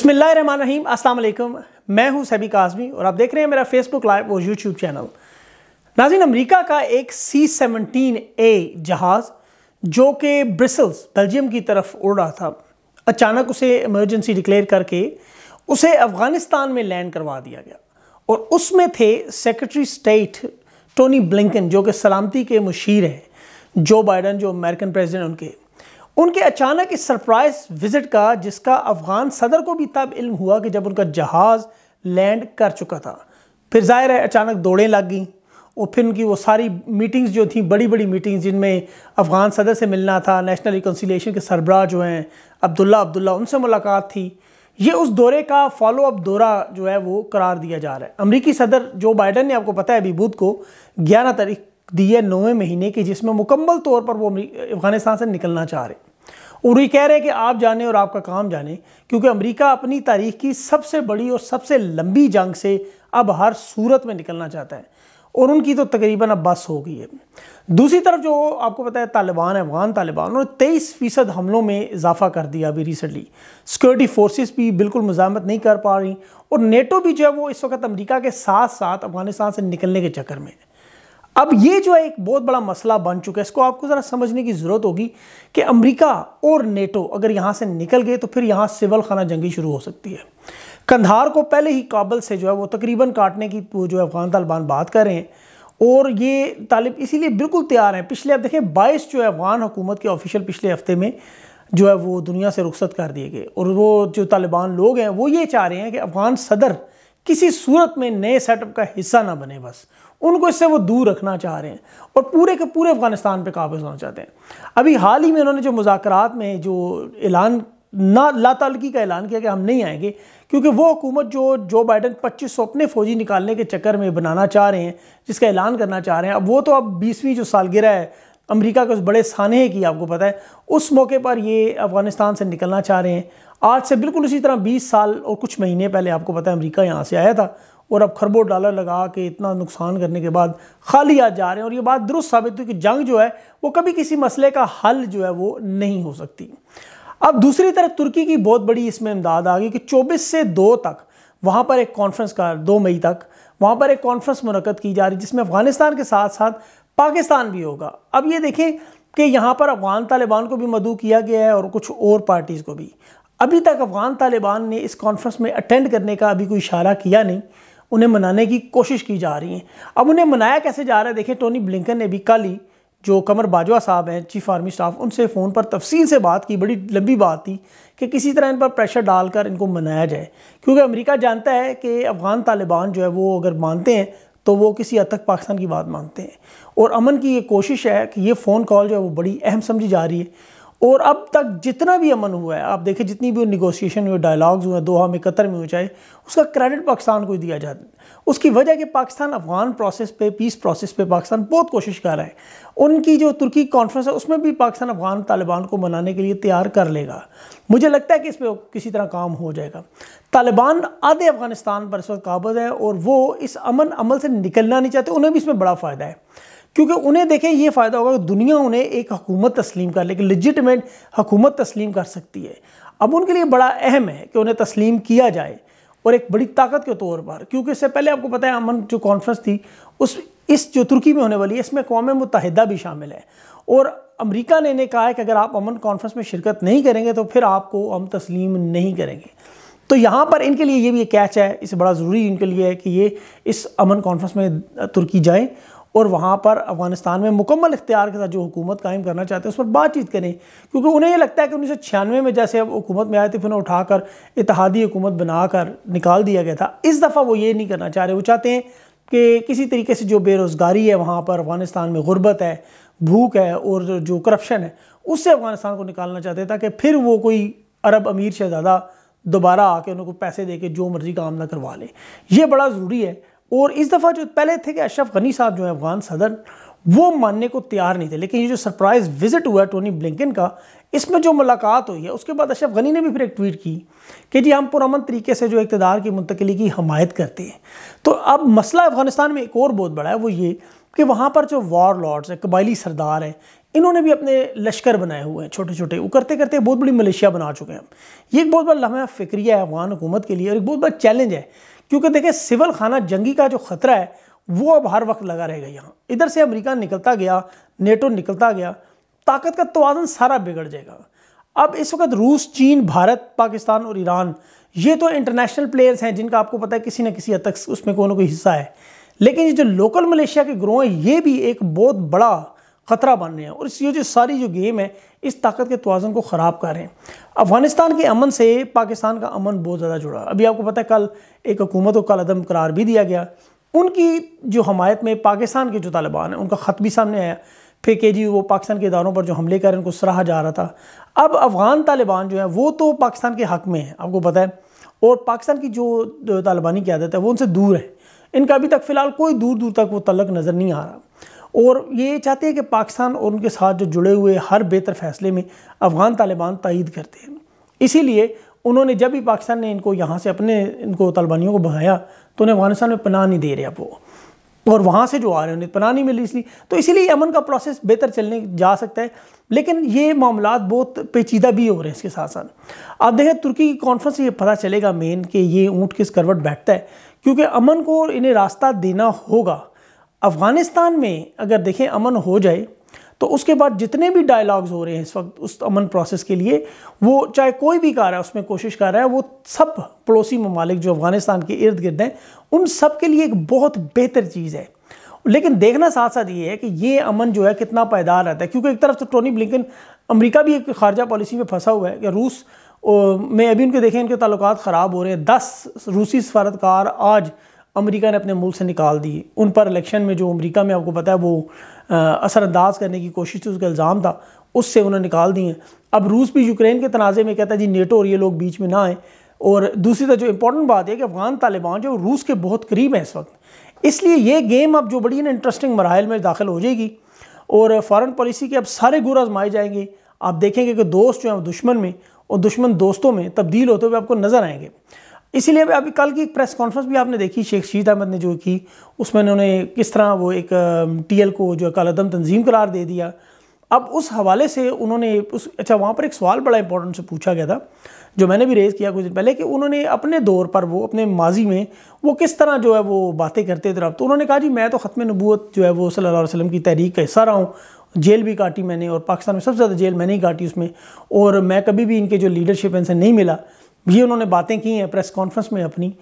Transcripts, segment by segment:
रहीम अस्सलाम मैं हूं सभी काजमी और आप देख रहे हैं मेरा फेसबुक लाइव और यूट्यूब चैनल नाजिन अमेरिका का एक सी सेवनटीन ए जहाज़ जो कि ब्रिसल्स बेल्जियम की तरफ उड़ रहा था अचानक उसे इमरजेंसी डिक्लेयर करके उसे अफ़गानिस्तान में लैंड करवा दिया गया और उसमें थे सेक्रेटरी स्टेट टोनी ब्लिंकन जो कि सलामती के मुशीर हैं जो बाइडन जो अमेरिकन प्रेजिडेंट उनके उनके अचानक इस सरप्राइज विज़िट का जिसका अफ़गान सदर को भी तब इल्म हुआ कि जब उनका जहाज़ लैंड कर चुका था फिर ज़ाहिर है अचानक दौड़ें लग गई और फिर उनकी वो सारी मीटिंग्स जो थी बड़ी बड़ी मीटिंग्स जिनमें अफ़गान सदर से मिलना था नेशनल रिकन्सिलेशन के सरबराह जो हैं अब्दुल्ला अब्दुल्ला उनसे मुलाकात थी ये उस दौरे का फॉलो अप दौरा जो है वो करार दिया जा रहा है अमरीकी सदर जो बाइडन ने आपको पता है अभी बुध को ग्यारह तारीख दी है नौवें महीने की जिसमें मुकम्मल तौर पर वो अफ़गानिस्तान से निकलना चाह रहे और ये कह रहे हैं कि आप जाने और आपका काम जाने क्योंकि अमेरिका अपनी तारीख की सबसे बड़ी और सबसे लंबी जंग से अब हर सूरत में निकलना चाहता है और उनकी तो तकरीबन अब बस हो गई है दूसरी तरफ जो आपको पता है तालिबान अफगान तालिबान उन्होंने तेईस फ़ीसद हमलों में इजाफा कर दिया अभी रिसेंटली सिक्योरिटी फोर्सेस भी बिल्कुल मजामत नहीं कर पा रही और नेटो भी जो है वो इस वक्त अमेरिका के साथ साथ अफगानिस्तान से निकलने के चक्कर में है अब ये जो है एक बहुत बड़ा मसला बन चुका है इसको आपको ज़रा समझने की ज़रूरत होगी कि अमेरिका और नेटो अगर यहाँ से निकल गए तो फिर यहाँ सिविल खाना जंगी शुरू हो सकती है कंधार को पहले ही काबल से जो है वो तकरीबन काटने की वो जो अफगान तालिबान बात कर रहे हैं और ये तालिब इसीलिए बिल्कुल तैयार हैं पिछले आप देखें बाईस जो है अफगान हुकूमत के ऑफिशियल पिछले हफ्ते में जो है वो दुनिया से रुख्सत कर दिए गए और वो जो तालिबान लोग हैं वो ये चाह रहे हैं कि अफगान सदर किसी सूरत में नए सेटअप का हिस्सा ना बने बस उनको इससे वो दूर रखना चाह रहे हैं और पूरे के पूरे अफगानिस्तान पे काबज होना चाहते हैं अभी हाल ही में उन्होंने जो मुजाकर में जो ऐलान ना लातालगी का ऐलान किया कि हम नहीं आएंगे क्योंकि वो हुकूमत जो जो बाइडन 2500 अपने फौजी निकालने के चक्कर में बनाना चाह रहे हैं जिसका ऐलान करना चाह रहे हैं अब वो तो अब बीसवीं जो सालगिरह है अमरीका के उस बड़े सानहे की आपको पता है उस मौके पर ये अफगानिस्तान से निकलना चाह रहे हैं आज से बिल्कुल उसी तरह बीस साल और कुछ महीने पहले आपको पता है अमरीका यहाँ से आया था और अब खरबों डॉलर लगा के इतना नुकसान करने के बाद खाली आज जा रहे हैं और ये बात दुरुस्त साबित हुई कि जंग जो है वो कभी किसी मसले का हल जो है वो नहीं हो सकती अब दूसरी तरफ तुर्की की बहुत बड़ी इसमें इमदाद आ गई कि चौबीस से दो तक वहाँ पर एक कॉन्फ्रेंस का दो मई तक वहाँ पर एक कॉन्फ्रेंस मनकद की जा रही जिसमें अफगानिस्तान के साथ साथ पाकिस्तान भी होगा अब ये देखें कि यहाँ पर अफगान तालिबान को भी मदु किया गया है और कुछ और पार्टीज़ को भी अभी तक अफगान तालिबान ने इस कॉन्फ्रेंस में अटेंड करने का अभी कोई इशारा किया नहीं उन्हें मनाने की कोशिश की जा रही है अब उन्हें मनाया कैसे जा रहा है देखिए टोनी ब्लिंकन ने भी कल ही जो कमर बाजवा साहब हैं चीफ आर्मी स्टाफ उनसे फ़ोन पर तफसील से बात की बड़ी लंबी बात थी कि किसी तरह इन पर प्रेशर डालकर इनको मनाया जाए क्योंकि अमेरिका जानता है कि अफ़गान तालिबान जो है वो अगर मानते हैं तो वो किसी हद तक पाकिस्तान की बात मानते हैं और अमन की ये कोशिश है कि ये फ़ोन कॉल जो है वो बड़ी अहम समझी जा रही है और अब तक जितना भी अमन हुआ है आप देखें जितनी भी निगोशिएशन हुए डायलॉग्स हुए दोहा में कतर में हो चाहे उसका क्रेडिट पाकिस्तान को दिया जाता है उसकी वजह कि पाकिस्तान अफगान प्रोसेस पे पीस प्रोसेस पे पाकिस्तान बहुत कोशिश कर रहा है उनकी जो तुर्की कॉन्फ्रेंस है उसमें भी पाकिस्तान अफगान तालिबान को मनाने के लिए तैयार कर लेगा मुझे लगता है कि इस पर किसी तरह काम हो जाएगा तालिबान आधे अफगानिस्तान पर इस वक्त काबज है और वो इस अमन अमल से निकलना नहीं चाहते उन्हें भी इसमें बड़ा फ़ायदा है क्योंकि उन्हें देखें ये फ़ायदा होगा कि दुनिया उन्हें एक हकूमत तस्लीम कर लेकिन लजिटमेट हकूमत तस्लीम कर सकती है अब उनके लिए बड़ा अहम है कि उन्हें तस्लीम किया जाए और एक बड़ी ताकत के तौर पर क्योंकि इससे पहले आपको पता है अमन जो कॉन्फ्रेंस थी उस इस जो तुर्की में होने वाली है इसमें कौम मुतहदा भी शामिल है और अमरीका ने इन्हें कहा है कि अगर आप अमन कॉन्फ्रेंस में शिरकत नहीं करेंगे तो फिर आपको हम तस्लीम नहीं करेंगे तो यहाँ पर इनके लिए ये भी कैच है इसे बड़ा ज़रूरी इनके लिए है कि ये इस अमन कॉन्फ्रेंस में तुर्की जाएँ और वहाँ पर अफगानिस्तान में मुकम्मल इख्तियार के साथ जो हुकूमत कायम करना चाहते हैं उस पर बातचीत करें क्योंकि उन्हें ये लगता है कि उन्नीस सौ छियानवे में जैसे अब हुकूमत में आए थे फिर उन्हें उठाकर इतिहादी हुकूमत बनाकर निकाल दिया गया था इस दफ़ा वो ये नहीं करना चाह रहे वो चाहते हैं कि किसी तरीके से जो बेरोज़गारी है वहाँ पर अफगानिस्तान में गुर्बत है भूख है और जो करप्शन है उससे अफगानिस्तान को निकालना चाहते हैं ताकि फिर वो कोई अरब अमीर शहजादा दोबारा आके उनको पैसे दे के जो मर्ज़ी काम ना करवा लें यह बड़ा ज़रूरी है और इस दफ़ा जो पहले थे कि अशरफ गनी साहब जो हैं अफगान सदर वो मानने को तैयार नहीं थे लेकिन ये जो सरप्राइज़ विज़िट हुआ टोनी ब्लिंकन का इसमें जो मुलाकात हुई है उसके बाद अशरफ गनी ने भी फिर एक ट्वीट की कि जी हम पुरमन तरीके से जो इकतदार की मुंतकली की हमायत करते हैं तो अब मसला अफगानिस्तान में एक और बहुत बड़ा है वो ये कि वहाँ पर जो वार लॉर्ड्स हैं कबायली सरदार हैं इन्होंने भी अपने लश्कर बनाए हुए हैं छोटे छोटे वो करते करते बहुत बड़ी मलेशिया बना चुके हैं ये एक बहुत बड़ा लम्हा फिक्रिया है अफगान हुकूमत के लिए और एक बहुत बड़ा चैलेंज है क्योंकि देखिए सिविल खाना जंगी का जो खतरा है वो अब हर वक्त लगा रहेगा यहाँ इधर से अमेरिका निकलता गया नेटो निकलता गया ताकत का तोज़न सारा बिगड़ जाएगा अब इस वक्त रूस चीन भारत पाकिस्तान और ईरान ये तो इंटरनेशनल प्लेयर्स हैं जिनका आपको पता है किसी न किसी हद तक उसमें कोई ना कोई हिस्सा है लेकिन ये जो लोकल मलेशिया के ग्रोह हैं ये भी एक बहुत बड़ा ख़तरा बन रहे हैं और ये जो सारी जो गेम है इस ताकत के तोज़न को ख़राब कर रहे हैं अफगानिस्तान के अमन से पाकिस्तान का अमन बहुत ज़्यादा जुड़ा अभी आपको पता है कल एक हुकूमत को कल अदम करार भी दिया गया उनकी जो हमायत में पाकिस्तान के जो तालिबान हैं उनका ख़त भी सामने आया फिर के जी वो पाकिस्तान के इदारों पर जो हमले कर उनको सराहा जा रहा था अब अफ़गान तालिबान जो है वो तो पाकिस्तान के हक़ में है आपको पता है और पाकिस्तान की जो तालिबानी की आदत है वो उनसे दूर है इनका अभी तक फ़िलहाल कोई दूर दूर तक वो तलक नज़र नहीं आ रहा और ये चाहते हैं कि पाकिस्तान और उनके साथ जो जुड़े हुए हर बेहतर फैसले में अफ़गान तालिबान तइद करते हैं इसीलिए उन्होंने जब भी पाकिस्तान ने इनको यहाँ से अपने इनको तालिबानियों को भगाया तो उन्हें अफगानिस्तान में पनाह नहीं दे रहे अब वो और वहाँ से जो आ रहे हैं उन्हें पनाह नहीं मिल रही इसलिए तो इसीलिए अमन का प्रोसेस बेहतर चलने जा सकता है लेकिन ये मामला बहुत पेचीदा भी हो रहे हैं इसके साथ साथ अब देखें तुर्की की कॉन्फ्रेंस से ये पता चलेगा मेन कि ये ऊँट किस करवट बैठता है क्योंकि अमन को इन्हें रास्ता देना होगा अफ़गानिस्तान में अगर देखें अमन हो जाए तो उसके बाद जितने भी डायलॉग्स हो रहे हैं इस वक्त उस अमन प्रोसेस के लिए वो चाहे कोई भी कर रहा है उसमें कोशिश कर रहा है वो सब पड़ोसी ममालिक जो अफ़गानिस्तान के इर्द गिर्द हैं उन सब के लिए एक बहुत बेहतर चीज़ है लेकिन देखना साथ साथ ये है कि ये अमन जो है कितना पायदार रहता है क्योंकि एक तरफ तो टोनी ब्लिकन अमरीका भी एक खारजा पॉलिसी में फंसा हुआ है कि रूस में अभी उनके देखें उनके तल्लत ख़राब हो रहे हैं दस रूसी सफारतकार आज अमेरिका ने अपने मुल्क से निकाल दिए उन पर इलेक्शन में जो अमेरिका में आपको पता है वो असरअंदाज करने की कोशिश थी उसका इल्ज़ाम था उससे उन्हें निकाल दिए अब रूस भी यूक्रेन के तनाज़े में कहता है जी नेटो और ये लोग बीच में ना आए और दूसरी तरह जो इंपॉर्टेंट बात है कि अफगान तालिबान जो रूस के बहुत करीब हैं इस वक्त इसलिए ये गेम अब जो बड़ी ना इंटरेस्टिंग मराहल में दाखिल हो जाएगी और फॉरन पॉलिसी के अब सारे गुर आजमाए जाएंगे आप देखेंगे कि दोस्त जो हैं दुश्मन में और दुश्मन दोस्तों में तब्दील होते हुए आपको नज़र आएंगे इसीलिए अभी कल की एक प्रेस कॉन्फ्रेंस भी आपने देखी शेख शहीद अहमद ने जो की उसमें उन्होंने किस तरह वो एक टीएल को जो कालदम तंजीम करार दे दिया अब उस हवाले से उन्होंने उस अच्छा वहाँ पर एक सवाल बड़ा इंपॉर्टेंट से पूछा गया था जो मैंने भी रेज़ किया कुछ दिन पहले कि उन्होंने अपने दौर पर वो अपने माजी में वो किस तरह जो है वो बातें करते थे तो उन्होंने कहा जी मैं तो ख़त्म नबूत जो है वो सल्लल्लाहु अलैहि वसल्लम की तहरीक का हिस्सा रहा हूँ जेल भी काटी मैंने और पाकिस्तान में सबसे ज़्यादा जेल मैंने ही काटी उसमें और मैं कभी भी इनके जो लीडरशिप है इनसे नहीं मिला ये उन्होंने बातें की हैं प्रेस कॉन्फ्रेंस में अपनी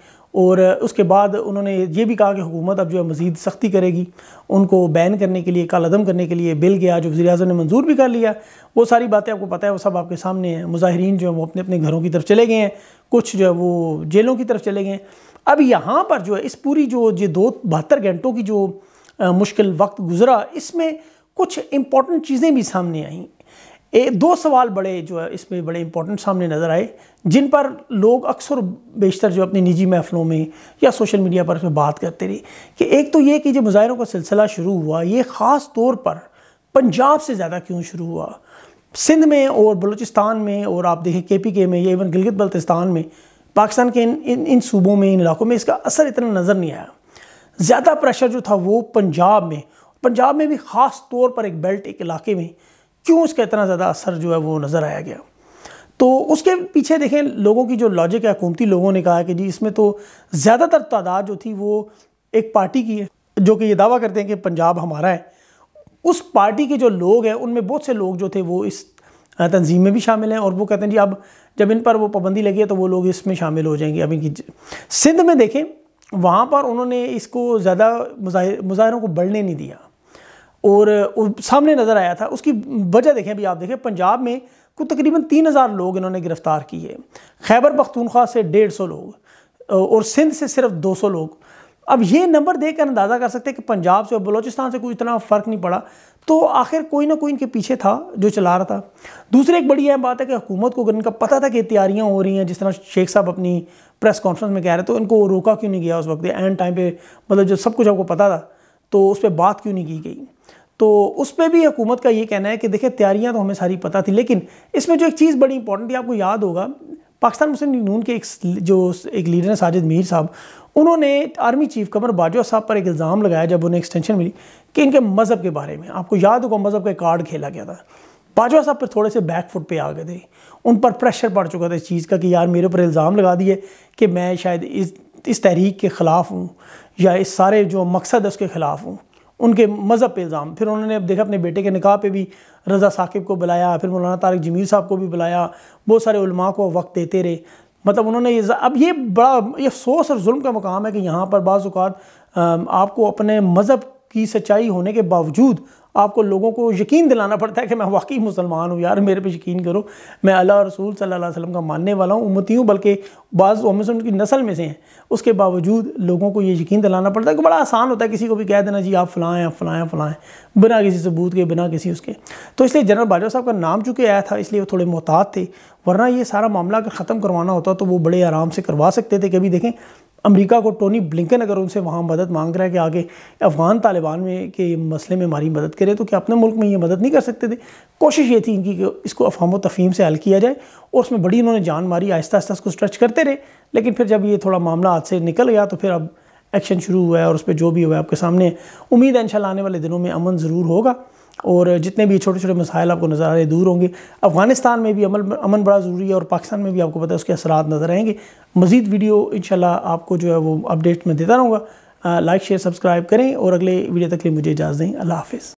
और उसके बाद उन्होंने ये भी कहा कि हुकूमत अब जो है मज़ीद सख्ती करेगी उनको बैन करने के लिए कालदम करने के लिए बिल गया जो वजी अजम ने मंजूर भी कर लिया वो सारी बातें आपको पता है वो सब आपके सामने हैं मुजाहरीन जो है वो अपने अपने घरों की तरफ चले गए हैं कुछ जो है वो जेलों की तरफ चले गए हैं अब यहाँ पर जो है इस पूरी जो ये दो बहत्तर घंटों की जो मुश्किल वक्त गुजरा इसमें कुछ इंपॉर्टेंट चीज़ें भी सामने आईं एक दो सवाल बड़े जो है इसमें बड़े इंपॉर्टेंट सामने नज़र आए जिन पर लोग अक्सर बेशतर जो अपनी निजी महफ़लों में या सोशल मीडिया पर उसमें बात करते रहे कि एक तो ये कि जो मुजाहरों का सिलसिला शुरू हुआ ये ख़ास तौर पर पंजाब से ज़्यादा क्यों शुरू हुआ सिंध में और बलूचिस्तान में और आप देखें के पी के में या इवन गिलगित बल्तिस्तान में पाकिस्तान के इन इन इन सूबों में इन इलाकों में इसका असर इतना नज़र नहीं आया ज़्यादा प्रेशर जो था वो पंजाब में पंजाब में भी ख़ास तौर पर एक बेल्ट एक इलाके में क्यों इसका इतना ज़्यादा असर जो है वो नज़र आया गया तो उसके पीछे देखें लोगों की जो लॉजिक है हुकूमती लोगों ने कहा कि जी इसमें तो ज़्यादातर तादाद जो थी वो एक पार्टी की है जो कि ये दावा करते हैं कि पंजाब हमारा है उस पार्टी के जो लोग हैं उनमें बहुत से लोग जो थे वो इस तंजीम में भी शामिल हैं और वो कहते हैं जी अब जब इन पर वो पाबंदी लगी है तो वो लोग इसमें शामिल हो जाएंगे अब इनकी सिंध में देखें वहाँ पर उन्होंने इसको ज़्यादा मुजाहिरों को बढ़ने नहीं दिया और सामने नज़र आया था उसकी वजह देखें अभी आप देखें पंजाब में कुछ तकरीबन तीन हज़ार लोग इन्होंने गिरफ़्तार किए खैबर पख्तूनख्वा से डेढ़ सौ लोग और सिंध से सिर्फ दो सौ लोग अब ये नंबर देख कर अंदाज़ा कर सकते हैं कि पंजाब से और बलोचिस्तान से कोई इतना फ़र्क नहीं पड़ा तो आखिर कोई ना कोई इनके पीछे था जो चला रहा था दूसरी एक बड़ी अहम बात है कि हुकूमत को अगर इनका पता था कि तैयारियाँ हो रही हैं जिस तरह शेख साहब अपनी प्रेस कॉन्फ्रेंस में कह रहे थे तो इनको रोका क्यों नहीं गया उस वक्त एंड टाइम पर मतलब जो सब कुछ आपको पता था तो उस पर बात क्यों नहीं की गई तो उस पर भी हुकूमत का ये कहना है कि देखिए तैयारियां तो हमें सारी पता थी लेकिन इसमें जो एक चीज़ बड़ी इंपॉर्टेंट है आपको याद होगा पाकिस्तान मुस्लिम यून के एक जो एक लीडर हैं साजिद मीर साहब उन्होंने आर्मी चीफ कमर बाजवा साहब पर एक इल्ज़ाम लगाया जब उन्हें एक्सटेंशन मिली कि इनके मज़हब के बारे में आपको याद होगा मज़हब का कार्ड खेला गया था बाजवा साहब पर थोड़े से बैक फुट पर आ गए थे उन पर प्रेशर पड़ चुका था इस चीज़ का कि यार मेरे ऊपर इल्ज़ाम लगा दिए कि मैं शायद इस इस तहरीक के ख़िलाफ़ हूँ या इस सारे जो मकसद है उसके ख़िलाफ़ हूँ उनके मज़हब पे इल्ज़ाम फिर उन्होंने अब देखा अपने बेटे के निकाह पे भी रज़ा साकिब को बुलाया फिर मौलाना तारक जमील साहब को भी बुलाया बहुत सारे उलमा को वक्त देते रहे मतलब उन्होंने ये अब ये बड़ा ये अफसोस और जुल्म का मकाम है कि यहाँ पर बाज़ात आपको अपने मज़हब की सच्चाई होने के बावजूद आपको लोगों को यकीन दिलाना पड़ता है कि मैं वाकई मुसलमान हूँ यार मेरे पे यकीन करो मैं अल्लाह रसूल सल्लल्लाहु अलैहि वसल्लम का मानने वाला हूँ उम्मती हूँ बल्कि बाज़ उम्मत की नस्ल में से हैं उसके बावजूद लोगों को ये यकीन दिलाना पड़ता है कि बड़ा आसान होता है किसी को भी कह देना जी आप फलाएँ आप फलाएँ फलाएँ बिना किसी सबूत के बिना किसी उसके तो इसलिए जनरल बाजवा साहब का नाम चूँकि आया था इसलिए वो थोड़े मोहतात थे वरना ये सारा मामला अगर ख़त्म करवाना होता तो वो बड़े आराम से करवा सकते थे कभी देखें अमेरिका को टोनी ब्लिंकन अगर उनसे वहाँ मदद मांग रहा है कि आगे अफ़गान तालिबान में के मसले में हमारी मदद करें तो क्या अपने मुल्क में ये मदद नहीं कर सकते थे कोशिश ये थी इनकी कि इसको अफाम तफीम से हल किया जाए और उसमें बड़ी इन्होंने जान मारी आहिस्ता आहिस्ता उसको स्ट्रच करते रहे लेकिन फिर जब ये थोड़ा मामला हाथ से निकल गया तो फिर अब एक्शन शुरू हुआ है और उस पर जो भी हुआ है आपके सामने उम्मीद है इंशाल्लाह आने वाले दिनों में अमन ज़रूर होगा और जितने भी छोटे छोटे मसाइल आपको नज़र आ रहे दूर होंगे अफगानिस्तान में भी अमल अमन बड़ा ज़रूरी है और पाकिस्तान में भी आपको पता है उसके असरा नज़र आएंगे मज़ीद वीडियो इन आपको जो है वो अपडेट में देता रहूँगा लाइक शेयर सब्सक्राइब करें और अगले वीडियो तक के लिए मुझे इजाज़ दें अल्लाह हाफ